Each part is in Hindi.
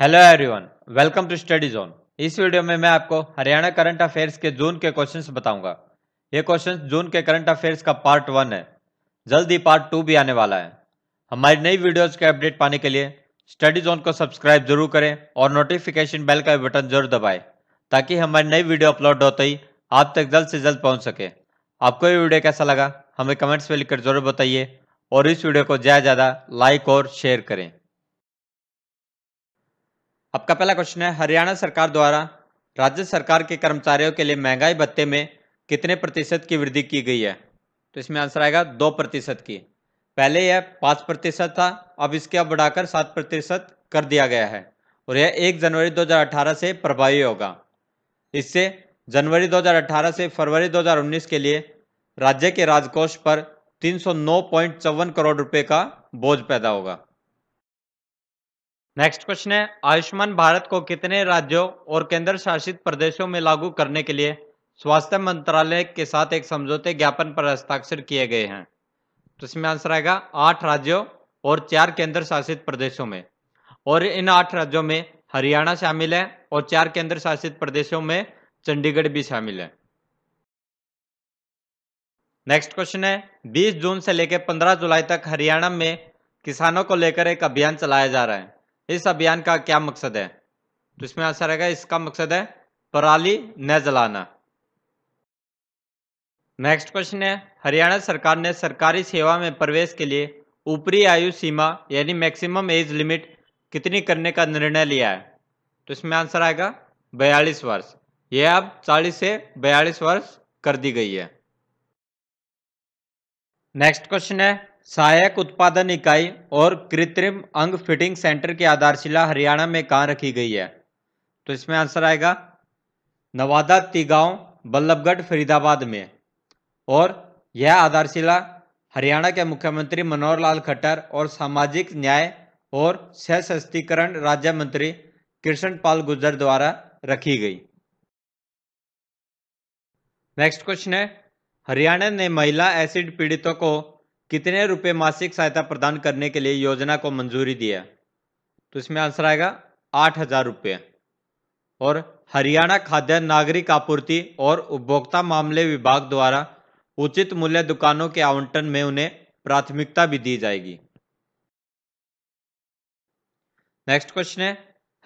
Hello everyone welcome to study zone इस वीडियो में मैं आपको हरियाणा करंट अफेयर्स के जून के क्वेश्चंस बताऊंगा ये क्वेश्चंस जून के करंट अफेयर्स का पार्ट वन है जल्द ही पार्ट टू भी आने वाला है हमारी नई वीडियोस के अपडेट पाने के लिए स्टडी जोन को सब्सक्राइब जरूर करें और नोटिफिकेशन बेल का बटन जरूर दबाए ताकि हमारी नई वीडियो अपलोड होते ही आप तक जल्द से जल्द पहुँच सके आपको ये वीडियो कैसा लगा हमें कमेंट्स में लिखकर जरूर बताइए और इस वीडियो को ज़्यादा ज़्यादा लाइक और शेयर करें आपका पहला क्वेश्चन है हरियाणा सरकार द्वारा राज्य सरकार के कर्मचारियों के लिए महंगाई भत्ते में कितने प्रतिशत की वृद्धि की गई है तो इसमें आंसर आएगा दो प्रतिशत की पहले यह पाँच प्रतिशत था अब इसके अब बढ़ाकर सात प्रतिशत कर दिया गया है और यह एक जनवरी 2018 से प्रभावी होगा इससे जनवरी 2018 से फरवरी 2019 के लिए राज्य के राजकोष पर तीन करोड़ रुपए का बोझ पैदा होगा नेक्स्ट क्वेश्चन है आयुष्मान भारत को कितने राज्यों और केंद्र शासित प्रदेशों में लागू करने के लिए स्वास्थ्य मंत्रालय के साथ एक समझौते ज्ञापन पर हस्ताक्षर किए गए हैं तो इसमें आंसर आएगा आठ राज्यों और चार केंद्र शासित प्रदेशों में और इन आठ राज्यों में हरियाणा शामिल है और चार केंद्र शासित प्रदेशों में चंडीगढ़ भी शामिल है नेक्स्ट क्वेश्चन है 20 जून से लेकर 15 जुलाई तक हरियाणा में किसानों को लेकर एक अभियान चलाया जा रहा है इस अभियान का क्या मकसद है तो इसमें आंसर आएगा इसका मकसद है पराली न जलाना नेक्स्ट क्वेश्चन है हरियाणा सरकार ने सरकारी सेवा में प्रवेश के लिए ऊपरी आयु सीमा यानी मैक्सिमम एज लिमिट कितनी करने का निर्णय लिया है तो इसमें आंसर आएगा बयालीस वर्ष यह अब 40 से बयालीस वर्ष कर दी गई है नेक्स्ट क्वेश्चन है सहायक उत्पादन इकाई और कृत्रिम अंग फिटिंग सेंटर की आधारशिला हरियाणा में कहाँ रखी गई है तो इसमें आंसर आएगा नवादा तिगांव बल्लभगढ़ फरीदाबाद में और यह आधारशिला हरियाणा के मुख्यमंत्री मनोहर लाल खट्टर और सामाजिक न्याय और सशक्तिकरण राज्य मंत्री कृष्ण पाल गुजर द्वारा रखी गई नेक्स्ट क्वेश्चन है हरियाणा ने महिला एसिड पीड़ितों को कितने रुपए मासिक सहायता प्रदान करने के लिए योजना को मंजूरी दी है तो इसमें आंसर आएगा आठ हजार रुपये और हरियाणा खाद्य नागरिक आपूर्ति और उपभोक्ता मामले विभाग द्वारा उचित मूल्य दुकानों के आवंटन में उन्हें प्राथमिकता भी दी जाएगी नेक्स्ट क्वेश्चन है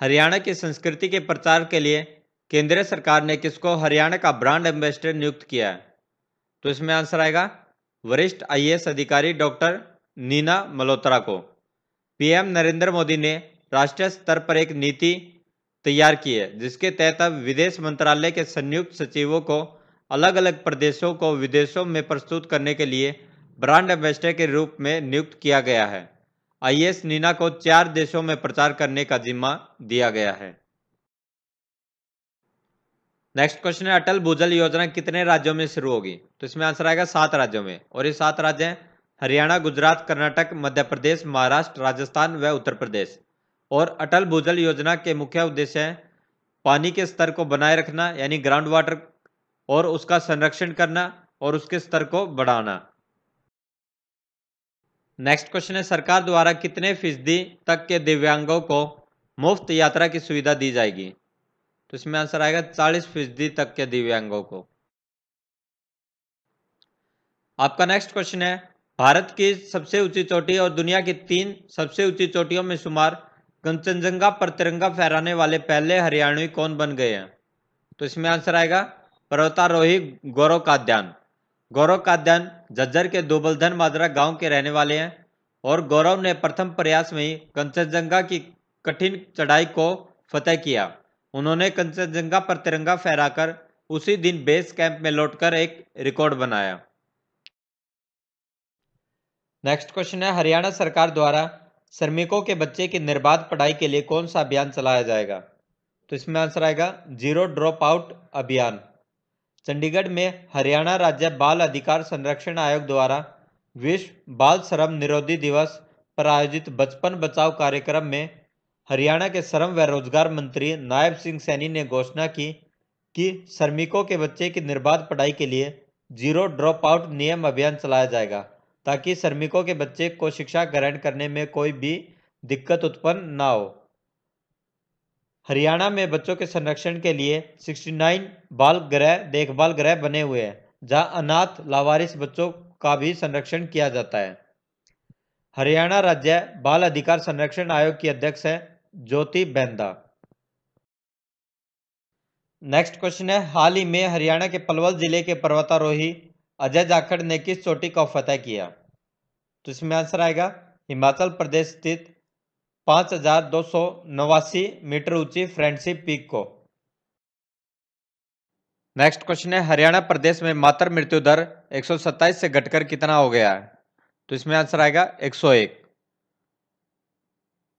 हरियाणा की संस्कृति के प्रचार के लिए केंद्र सरकार ने किसको हरियाणा का ब्रांड एम्बेसडर नियुक्त किया है तो इसमें आंसर आएगा वरिष्ठ आईएएस अधिकारी डॉक्टर नीना मल्होत्रा को पीएम नरेंद्र मोदी ने राष्ट्रीय स्तर पर एक नीति तैयार की है जिसके तहत अब विदेश मंत्रालय के संयुक्त सचिवों को अलग अलग प्रदेशों को विदेशों में प्रस्तुत करने के लिए ब्रांड एम्बेसडर के रूप में नियुक्त किया गया है आईएएस नीना को चार देशों में प्रचार करने का जिम्मा दिया गया है नेक्स्ट क्वेश्चन है अटल भूजल योजना कितने राज्यों में शुरू होगी तो इसमें आंसर आएगा सात राज्यों में और ये सात राज्य हैं हरियाणा गुजरात कर्नाटक मध्य प्रदेश महाराष्ट्र राजस्थान व उत्तर प्रदेश और अटल भूजल योजना के मुख्य उद्देश्य हैं पानी के स्तर को बनाए रखना यानी ग्राउंड वाटर और उसका संरक्षण करना और उसके स्तर को बढ़ाना नेक्स्ट क्वेश्चन है सरकार द्वारा कितने फीसदी तक के दिव्यांगों को मुफ्त यात्रा की सुविधा दी जाएगी तो इसमें आंसर आएगा चालीस फीसदी तक के दिव्यांगों को आपका नेक्स्ट क्वेश्चन है भारत की सबसे ऊंची चोटी और दुनिया की तीन सबसे ऊंची चोटियों में शुमार कंचनजंगा पर तिरंगा फहराने वाले पहले हरियाणवी कौन बन गए हैं तो इसमें आंसर आएगा पर्वतारोही गौरव काद्यान गौरव काद्यान झज्जर के दोबलधन माजरा गांव के रहने वाले हैं और गौरव ने प्रथम प्रयास में ही कंचनजंगा की कठिन चढ़ाई को फतेह किया उन्होंने कंचनजंगा पर तिरंगा फहराकर उसी दिन बेस कैंप में लौटकर एक रिकॉर्ड बनाया नेक्स्ट क्वेश्चन है हरियाणा सरकार द्वारा श्रमिकों के बच्चे की निर्बाध पढ़ाई के लिए कौन सा अभियान चलाया जाएगा तो इसमें आंसर आएगा जीरो ड्रॉप आउट अभियान चंडीगढ़ में हरियाणा राज्य बाल अधिकार संरक्षण आयोग द्वारा विश्व बाल श्रम निरोधी दिवस पर आयोजित बचपन बचाओ कार्यक्रम में हरियाणा के श्रम व रोजगार मंत्री नायब सिंह सैनी ने घोषणा की कि श्रमिकों के बच्चे की निर्बाध पढ़ाई के लिए जीरो ड्रॉप आउट नियम अभियान चलाया जाएगा ताकि श्रमिकों के बच्चे को शिक्षा ग्रहण करने में कोई भी दिक्कत उत्पन्न ना हो हरियाणा में बच्चों के संरक्षण के लिए 69 बाल गृह देखभाल गृह बने हुए हैं जहां अनाथ लावारिस बच्चों का भी संरक्षण किया जाता है हरियाणा राज्य बाल अधिकार संरक्षण आयोग की अध्यक्ष है ज्योति बेंदा नेक्स्ट क्वेश्चन है हाल ही में हरियाणा के पलवल जिले के पर्वतारोही अजय जाखड़ ने किस चोटी का फतह किया तो इसमें आंसर आएगा हिमाचल प्रदेश स्थित पांच हजार दो सौ नवासी मीटर ऊंची फ्रेंडशिप पीक को नेक्स्ट क्वेश्चन है हरियाणा प्रदेश में मातृ मृत्यु दर सत्ताईस से घटकर कितना हो गया है तो इसमें आंसर आएगा 101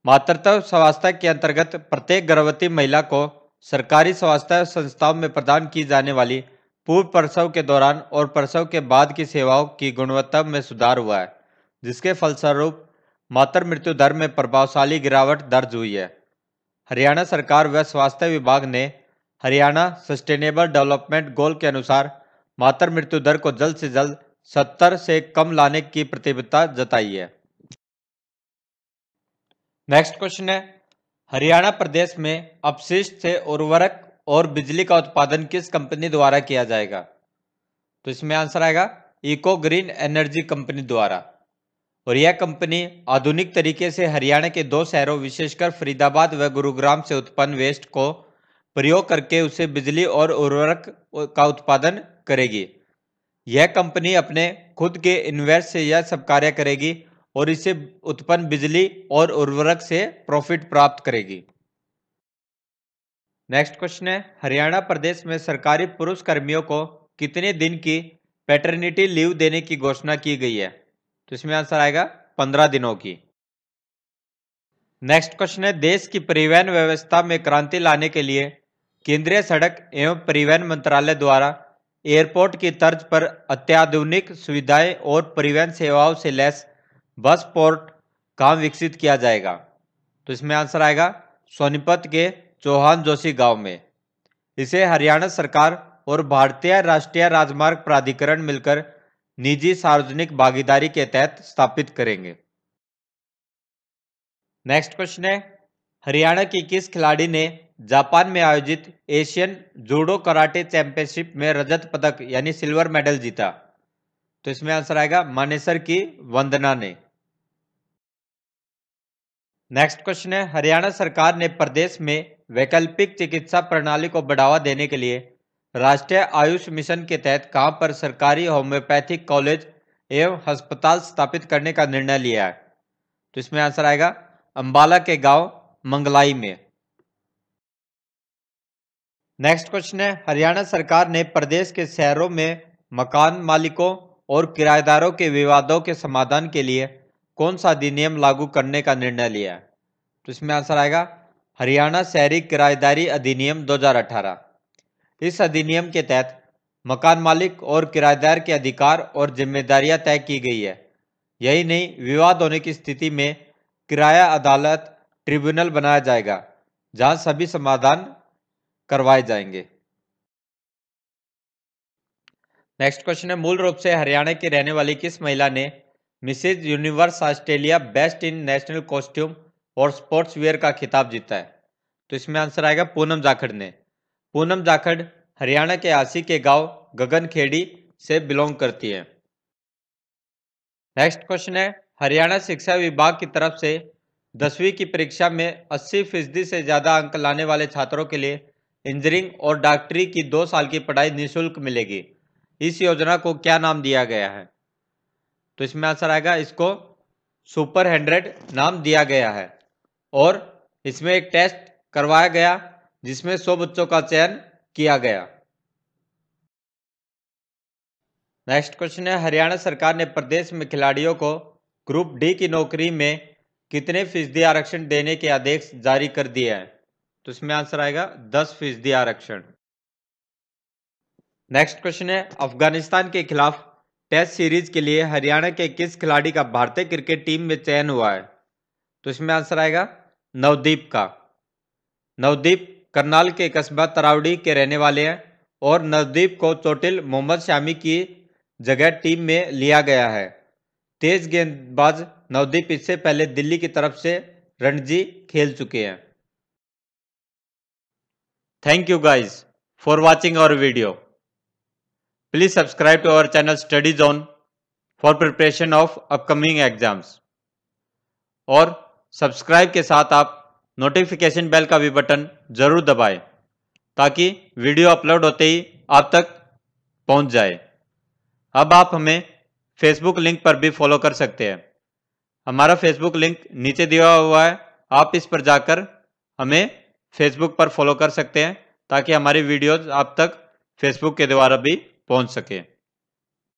मातृत्व स्वास्थ्य के अंतर्गत प्रत्येक गर्भवती महिला को सरकारी स्वास्थ्य संस्थाओं में प्रदान की जाने वाली पूर्व प्रसव के दौरान और प्रसव के बाद की सेवाओं की गुणवत्ता में सुधार हुआ है जिसके फलस्वरूप मातृ मृत्यु दर में प्रभावशाली गिरावट दर्ज हुई है हरियाणा सरकार व स्वास्थ्य विभाग ने हरियाणा सस्टेनेबल डेवलपमेंट गोल के अनुसार मातृ मृत्यु दर को जल्द से जल्द सत्तर से कम लाने की प्रतिबद्धता जताई है नेक्स्ट क्वेश्चन है हरियाणा प्रदेश में अपशिष्ट से उर्वरक और बिजली का उत्पादन किस कंपनी द्वारा किया जाएगा तो इसमें आंसर आएगा इको ग्रीन एनर्जी कंपनी द्वारा और यह कंपनी आधुनिक तरीके से हरियाणा के दो शहरों विशेषकर फरीदाबाद व गुरुग्राम से उत्पन्न वेस्ट को प्रयोग करके उसे बिजली और उर्वरक का उत्पादन करेगी यह कंपनी अपने खुद के इन्वेस्ट से यह सब कार्य करेगी और इससे उत्पन्न बिजली और उर्वरक से प्रॉफिट प्राप्त करेगी नेक्स्ट क्वेश्चन है हरियाणा प्रदेश में सरकारी पुरुष कर्मियों को कितने दिन की पैटर्निटी लीव देने की घोषणा की गई है तो इसमें आंसर आएगा पंद्रह दिनों की नेक्स्ट क्वेश्चन है देश की परिवहन व्यवस्था में क्रांति लाने के लिए केंद्रीय सड़क एवं परिवहन मंत्रालय द्वारा एयरपोर्ट की तर्ज पर अत्याधुनिक सुविधाएं और परिवहन सेवाओं से लैस बस पोर्ट कहाँ विकसित किया जाएगा तो इसमें आंसर आएगा सोनीपत के चौहान जोशी गांव में इसे हरियाणा सरकार और भारतीय राष्ट्रीय राजमार्ग प्राधिकरण मिलकर निजी सार्वजनिक भागीदारी के तहत स्थापित करेंगे नेक्स्ट क्वेश्चन है हरियाणा की किस खिलाड़ी ने जापान में आयोजित एशियन जूडो कराटे चैंपियनशिप में रजत पदक यानी सिल्वर मेडल जीता तो इसमें आंसर आएगा मानेसर की वंदना ने नेक्स्ट क्वेश्चन है हरियाणा सरकार ने प्रदेश में वैकल्पिक चिकित्सा प्रणाली को बढ़ावा देने के लिए राष्ट्रीय आयुष मिशन के तहत कहां पर सरकारी होम्योपैथिक कॉलेज एवं अस्पताल स्थापित करने का निर्णय लिया है तो इसमें आंसर आएगा अंबाला के गांव मंगलाई में नेक्स्ट क्वेश्चन है हरियाणा सरकार ने प्रदेश के शहरों में मकान मालिकों और किराएदारों के विवादों के समाधान के लिए कौन सा अधिनियम लागू करने का निर्णय लिया तो इसमें आंसर आएगा हरियाणा शहरी किराएदारी अधिनियम 2018 इस अधिनियम के तहत मकान मालिक और किराएदार के अधिकार और जिम्मेदारियां तय की गई है यही नहीं विवाद होने की स्थिति में किराया अदालत ट्रिब्यूनल बनाया जाएगा जहां सभी समाधान करवाए जाएंगे नेक्स्ट क्वेश्चन है मूल रूप से हरियाणा की रहने वाली किस महिला ने Mrs universe Australia best in national costume और स्पोर्ट्स वेयर का खिताब जीता है तो इसमें आंसर आएगा पूनम जाखड़ ने पूनम जाखड़ हरियाणा के आसी के गांव गगनखेड़ी से बिलोंग करती है नेक्स्ट क्वेश्चन है हरियाणा शिक्षा विभाग की तरफ से दसवीं की परीक्षा में 80 फीसदी से ज़्यादा अंक लाने वाले छात्रों के लिए इंजीनियरिंग और डॉक्टरी की दो साल की पढ़ाई निःशुल्क मिलेगी इस योजना को क्या नाम दिया गया है तो इसमें आंसर आएगा इसको सुपर हंड्रेड नाम दिया गया है और इसमें एक टेस्ट करवाया गया जिसमें सौ बच्चों का चयन किया गया नेक्स्ट क्वेश्चन है हरियाणा सरकार ने प्रदेश में खिलाड़ियों को ग्रुप डी की नौकरी में कितने फीसदी आरक्षण देने के आदेश जारी कर दिए हैं तो इसमें आंसर आएगा दस फीसदी आरक्षण नेक्स्ट क्वेश्चन है अफगानिस्तान के खिलाफ टेस्ट सीरीज के लिए हरियाणा के किस खिलाड़ी का भारतीय क्रिकेट टीम में चयन हुआ है तो इसमें आंसर आएगा नवदीप का नवदीप करनाल के कस्बा तरावड़ी के रहने वाले हैं और नवदीप को चोटिल मोहम्मद शामी की जगह टीम में लिया गया है तेज गेंदबाज नवदीप इससे पहले दिल्ली की तरफ से रणजी खेल चुके हैं thank you guys for watching our video Please subscribe to our channel Study Zone for preparation of upcoming exams. और सब्सक्राइब के साथ आप नोटिफिकेशन बेल का भी बटन जरूर दबाएं ताकि वीडियो अपलोड होते ही आप तक पहुंच जाए अब आप हमें फेसबुक लिंक पर भी फॉलो कर सकते हैं हमारा फेसबुक लिंक नीचे दिया हुआ है आप इस पर जाकर हमें फेसबुक पर फॉलो कर सकते हैं ताकि हमारी वीडियोज आप तक फेसबुक के द्वारा भी पहुंच सके